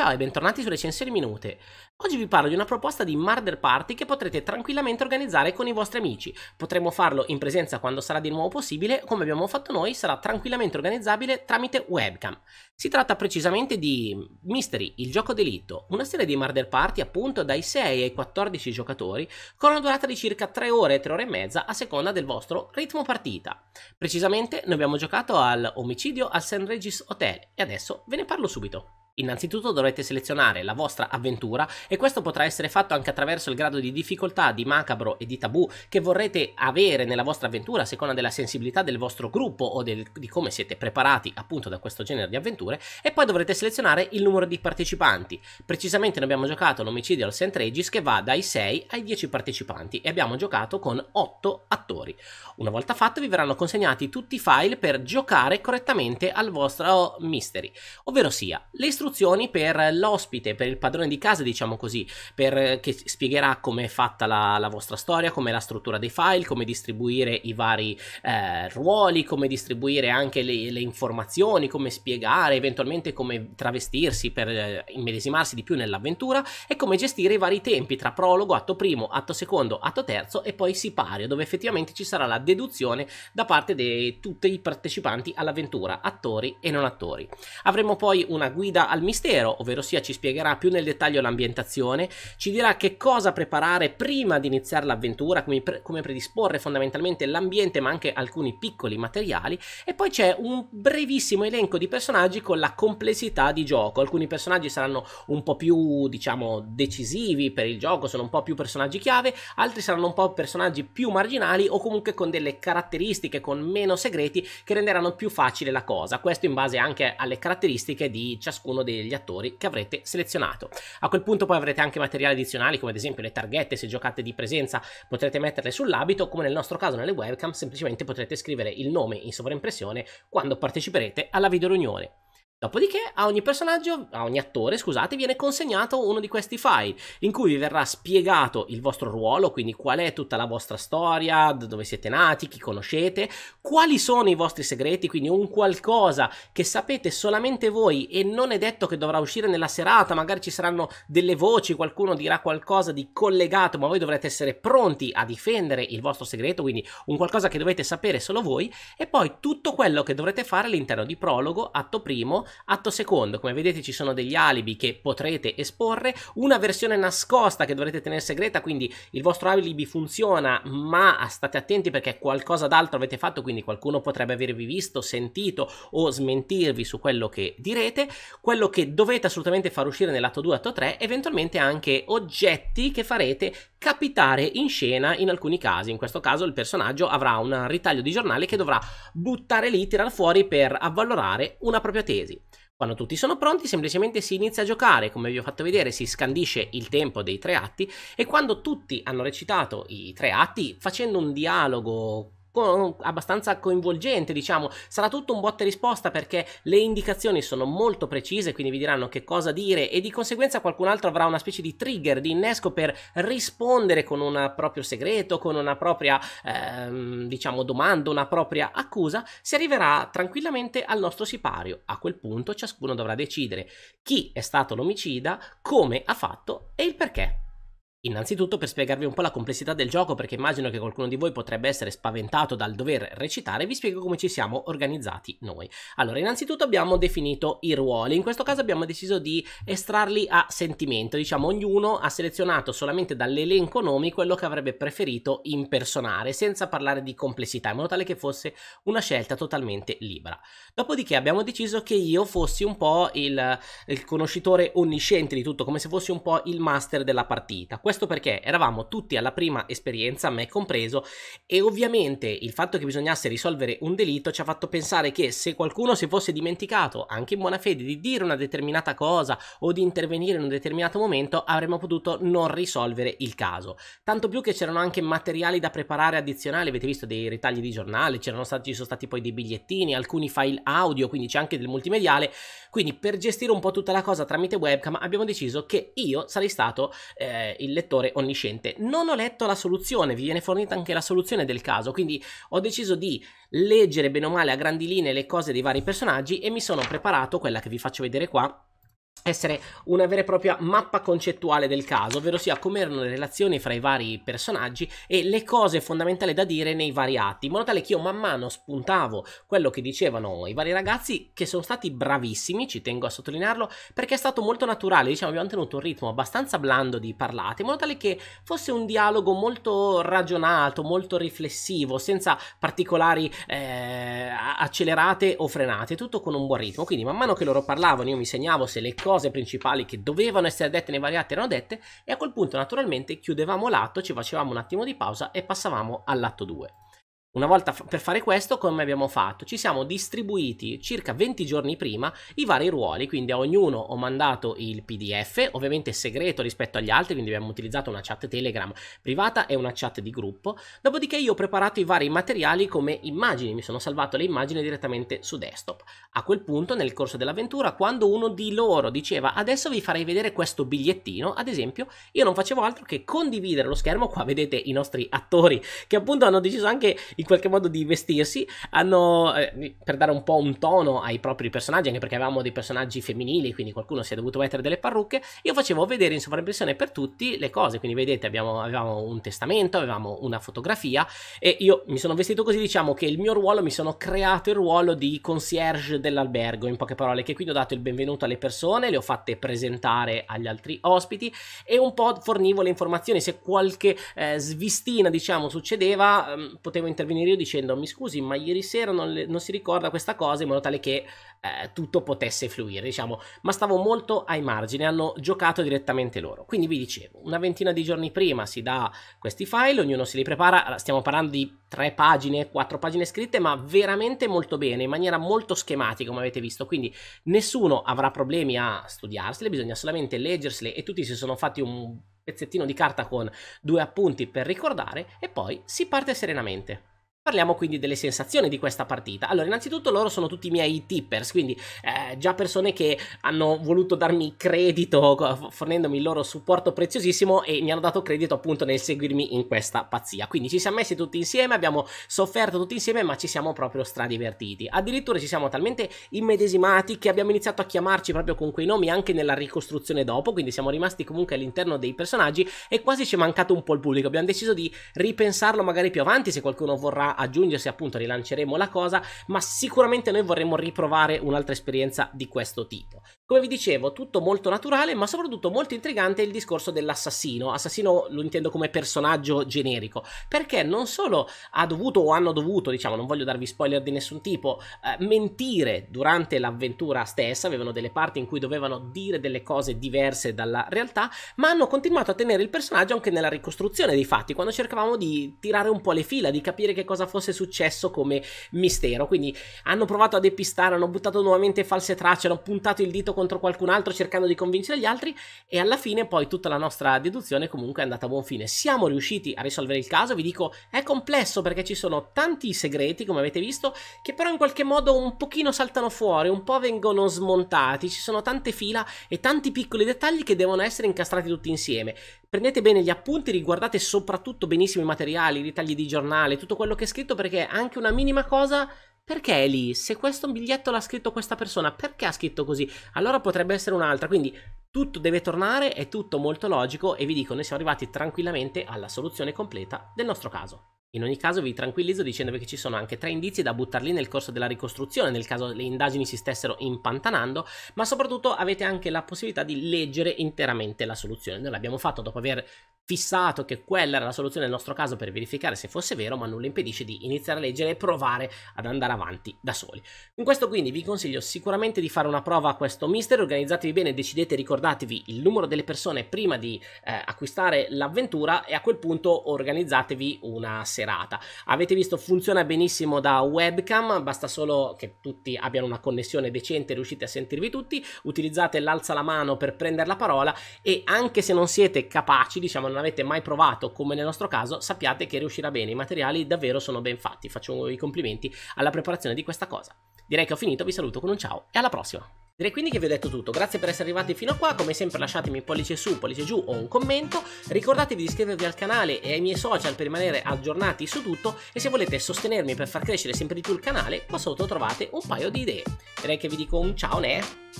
Ciao e bentornati su Recensioni Minute. Oggi vi parlo di una proposta di Murder Party che potrete tranquillamente organizzare con i vostri amici. Potremmo farlo in presenza quando sarà di nuovo possibile, come abbiamo fatto noi, sarà tranquillamente organizzabile tramite webcam. Si tratta precisamente di Mystery, il gioco delitto, una serie di Murder Party appunto dai 6 ai 14 giocatori con una durata di circa 3 ore 3 ore e mezza a seconda del vostro ritmo partita. Precisamente noi abbiamo giocato al omicidio al St. Regis Hotel e adesso ve ne parlo subito. Innanzitutto dovrete selezionare la vostra avventura e questo potrà essere fatto anche attraverso il grado di difficoltà, di macabro e di tabù che vorrete avere nella vostra avventura a seconda della sensibilità del vostro gruppo o del, di come siete preparati appunto da questo genere di avventure e poi dovrete selezionare il numero di partecipanti. Precisamente noi abbiamo giocato l'omicidio al St. Regis che va dai 6 ai 10 partecipanti e abbiamo giocato con 8 attori. Una volta fatto vi verranno consegnati tutti i file per giocare correttamente al vostro mystery, ovvero sia le istruzioni istruzioni per l'ospite, per il padrone di casa, diciamo così, per, eh, che spiegherà come è fatta la, la vostra storia, come è la struttura dei file, come distribuire i vari eh, ruoli, come distribuire anche le, le, informazioni, come spiegare, eventualmente come travestirsi per eh, immedesimarsi di più nell'avventura e come gestire i vari tempi tra prologo, atto primo, atto secondo, atto terzo e poi sipario, dove effettivamente ci sarà la deduzione da parte di tutti i partecipanti all'avventura, attori e non attori. Avremo poi una guida al mistero, ovvero sia ci spiegherà più nel dettaglio l'ambientazione, ci dirà che cosa preparare prima di iniziare l'avventura, come, pre- come predisporre fondamentalmente l'ambiente ma anche alcuni piccoli materiali e poi c'è un brevissimo elenco di personaggi con la complessità di gioco, alcuni personaggi saranno un po' più diciamo decisivi per il gioco, sono un po' più personaggi chiave, altri saranno un po' personaggi più marginali o comunque con delle caratteristiche, con meno segreti che renderanno più facile la cosa, questo in base anche alle caratteristiche di ciascuno uno degli attori che avrete selezionato. A quel punto poi avrete anche materiali addizionali come ad esempio le targhette, se giocate di presenza potrete metterle sull'abito, come nel nostro caso nelle webcam semplicemente potrete scrivere il nome in sovraimpressione quando parteciperete alla video riunione. Dopodiché a ogni personaggio, a ogni attore, scusate, viene consegnato uno di questi file in cui vi verrà spiegato il vostro ruolo, quindi qual è tutta la vostra storia, dove siete nati, chi conoscete, quali sono i vostri segreti, quindi un qualcosa che sapete solamente voi e non è detto che dovrà uscire nella serata, magari ci saranno delle voci, qualcuno dirà qualcosa di collegato, ma voi dovrete essere pronti a difendere il vostro segreto, quindi un qualcosa che dovete sapere solo voi e poi tutto quello che dovrete fare all'interno di prologo, atto primo, Atto secondo, come vedete ci sono degli alibi che potrete esporre, una versione nascosta che dovrete tenere segreta, quindi il vostro alibi funziona, ma state attenti perché qualcosa d'altro avete fatto, quindi qualcuno potrebbe avervi visto, sentito o smentirvi su quello che direte. Quello che dovete assolutamente far uscire nell'atto 2, atto 3, eventualmente anche oggetti che farete capitare in scena in alcuni casi. In questo caso il personaggio avrà un ritaglio di giornale che dovrà buttare lì, tirare fuori per avvalorare una propria tesi. Quando tutti sono pronti semplicemente si inizia a giocare, come vi ho fatto vedere si scandisce il tempo dei tre atti e quando tutti hanno recitato i tre atti facendo un dialogo co- abbastanza coinvolgente, diciamo. Sarà tutto un botte e risposta perché le indicazioni sono molto precise, quindi vi diranno che cosa dire e di conseguenza qualcun altro avrà una specie di trigger, di innesco per rispondere con un proprio segreto, con una propria, ehm, diciamo, domanda, una propria accusa. Si arriverà tranquillamente al nostro sipario. A quel punto ciascuno dovrà decidere chi è stato l'omicida, come ha fatto e il perché. Innanzitutto per spiegarvi un po' la complessità del gioco, perché immagino che qualcuno di voi potrebbe essere spaventato dal dover recitare, vi spiego come ci siamo organizzati noi. Allora, innanzitutto abbiamo definito i ruoli, in questo caso abbiamo deciso di estrarli a sentimento, diciamo ognuno ha selezionato solamente dall'elenco nomi quello che avrebbe preferito impersonare, senza parlare di complessità, in modo tale che fosse una scelta totalmente libera. Dopodiché abbiamo deciso che io fossi un po' il, il conoscitore onnisciente di tutto, come se fossi un po' il master della partita questo perché eravamo tutti alla prima esperienza, me compreso, e ovviamente il fatto che bisognasse risolvere un delitto ci ha fatto pensare che se qualcuno si fosse dimenticato, anche in buona fede, di dire una determinata cosa o di intervenire in un determinato momento, avremmo potuto non risolvere il caso. Tanto più che c'erano anche materiali da preparare addizionali, avete visto dei ritagli di giornale, c'erano stati, ci sono stati poi dei bigliettini, alcuni file audio, quindi c'è anche del multimediale. Quindi per gestire un po' tutta la cosa tramite webcam abbiamo deciso che io sarei stato eh, il lettore onnisciente. Non ho letto la soluzione, vi viene fornita anche la soluzione del caso, quindi ho deciso di leggere bene o male a grandi linee le cose dei vari personaggi e mi sono preparato quella che vi faccio vedere qua essere una vera e propria mappa concettuale del caso, ovvero sia come erano le relazioni fra i vari personaggi e le cose fondamentali da dire nei vari atti, in modo tale che io man mano spuntavo quello che dicevano i vari ragazzi che sono stati bravissimi, ci tengo a sottolinearlo, perché è stato molto naturale, diciamo abbiamo tenuto un ritmo abbastanza blando di parlate, in modo tale che fosse un dialogo molto ragionato, molto riflessivo, senza particolari eh, accelerate o frenate, tutto con un buon ritmo, quindi man mano che loro parlavano io mi segnavo se le cose cose principali che dovevano essere dette nei variati erano dette e a quel punto naturalmente chiudevamo l'atto, ci facevamo un attimo di pausa e passavamo all'atto 2. Una volta f- per fare questo, come abbiamo fatto? Ci siamo distribuiti circa 20 giorni prima i vari ruoli, quindi a ognuno ho mandato il PDF, ovviamente segreto rispetto agli altri, quindi abbiamo utilizzato una chat Telegram privata e una chat di gruppo. Dopodiché io ho preparato i vari materiali come immagini, mi sono salvato le immagini direttamente su desktop. A quel punto, nel corso dell'avventura, quando uno di loro diceva "Adesso vi farei vedere questo bigliettino", ad esempio, io non facevo altro che condividere lo schermo, qua vedete i nostri attori che appunto hanno deciso anche in qualche modo di vestirsi, hanno eh, per dare un po' un tono ai propri personaggi, anche perché avevamo dei personaggi femminili, quindi qualcuno si è dovuto mettere delle parrucche, io facevo vedere in sovraimpressione per tutti le cose, quindi vedete abbiamo, avevamo un testamento, avevamo una fotografia e io mi sono vestito così, diciamo che il mio ruolo, mi sono creato il ruolo di concierge dell'albergo, in poche parole, che quindi ho dato il benvenuto alle persone, le ho fatte presentare agli altri ospiti e un po' fornivo le informazioni, se qualche eh, svistina diciamo succedeva, ehm, potevo intervenire intervenire io dicendo mi scusi ma ieri sera non, le, non si ricorda questa cosa in modo tale che eh, tutto potesse fluire diciamo ma stavo molto ai margini hanno giocato direttamente loro quindi vi dicevo una ventina di giorni prima si dà questi file ognuno se li prepara ah, stiamo parlando di tre pagine quattro pagine scritte ma veramente molto bene in maniera molto schematica come avete visto quindi nessuno avrà problemi a studiarsele bisogna solamente leggersele e tutti si sono fatti un pezzettino di carta con due appunti per ricordare e poi si parte serenamente. Parliamo quindi delle sensazioni di questa partita. Allora, innanzitutto loro sono tutti i miei tippers, quindi eh, già persone che hanno voluto darmi credito fornendomi il loro supporto preziosissimo e mi hanno dato credito appunto nel seguirmi in questa pazzia. Quindi ci siamo messi tutti insieme, abbiamo sofferto tutti insieme, ma ci siamo proprio stradivertiti. Addirittura ci siamo talmente immedesimati che abbiamo iniziato a chiamarci proprio con quei nomi anche nella ricostruzione dopo, quindi siamo rimasti comunque all'interno dei personaggi e quasi ci è mancato un po' il pubblico. Abbiamo deciso di ripensarlo magari più avanti se qualcuno vorrà aggiungersi appunto rilanceremo la cosa ma sicuramente noi vorremmo riprovare un'altra esperienza di questo tipo come vi dicevo, tutto molto naturale, ma soprattutto molto intrigante il discorso dell'assassino. Assassino lo intendo come personaggio generico, perché non solo ha dovuto o hanno dovuto, diciamo, non voglio darvi spoiler di nessun tipo, eh, mentire durante l'avventura stessa, avevano delle parti in cui dovevano dire delle cose diverse dalla realtà, ma hanno continuato a tenere il personaggio anche nella ricostruzione dei fatti, quando cercavamo di tirare un po' le fila, di capire che cosa fosse successo come mistero. Quindi hanno provato a depistare, hanno buttato nuovamente false tracce, hanno puntato il dito contro qualcun altro cercando di convincere gli altri e alla fine poi tutta la nostra deduzione comunque è andata a buon fine. Siamo riusciti a risolvere il caso, vi dico è complesso perché ci sono tanti segreti come avete visto che però in qualche modo un pochino saltano fuori, un po' vengono smontati, ci sono tante fila e tanti piccoli dettagli che devono essere incastrati tutti insieme. Prendete bene gli appunti, riguardate soprattutto benissimo i materiali, i ritagli di giornale, tutto quello che è scritto perché anche una minima cosa perché è lì? Se questo biglietto l'ha scritto questa persona, perché ha scritto così? Allora potrebbe essere un'altra, quindi tutto deve tornare, è tutto molto logico e vi dico, noi siamo arrivati tranquillamente alla soluzione completa del nostro caso. In ogni caso vi tranquillizzo dicendovi che ci sono anche tre indizi da buttarli nel corso della ricostruzione, nel caso le indagini si stessero impantanando, ma soprattutto avete anche la possibilità di leggere interamente la soluzione. Noi l'abbiamo fatto dopo aver fissato che quella era la soluzione nel nostro caso per verificare se fosse vero, ma nulla impedisce di iniziare a leggere e provare ad andare avanti da soli. In questo quindi vi consiglio sicuramente di fare una prova a questo mister, organizzatevi bene, decidete, ricordatevi il numero delle persone prima di eh, acquistare l'avventura e a quel punto organizzatevi una serata. Avete visto funziona benissimo da webcam, basta solo che tutti abbiano una connessione decente, riuscite a sentirvi tutti, utilizzate l'alza la mano per prendere la parola e anche se non siete capaci, diciamo non avete mai provato, come nel nostro caso, sappiate che riuscirà bene. I materiali davvero sono ben fatti. Faccio i complimenti alla preparazione di questa cosa. Direi che ho finito, vi saluto con un ciao e alla prossima! Direi quindi che vi ho detto tutto, grazie per essere arrivati fino a qua, come sempre lasciatemi un pollice su, pollice giù o un commento, ricordatevi di iscrivervi al canale e ai miei social per rimanere aggiornati su tutto e se volete sostenermi per far crescere sempre di più il canale, qua sotto trovate un paio di idee. Direi che vi dico un ciao, ne?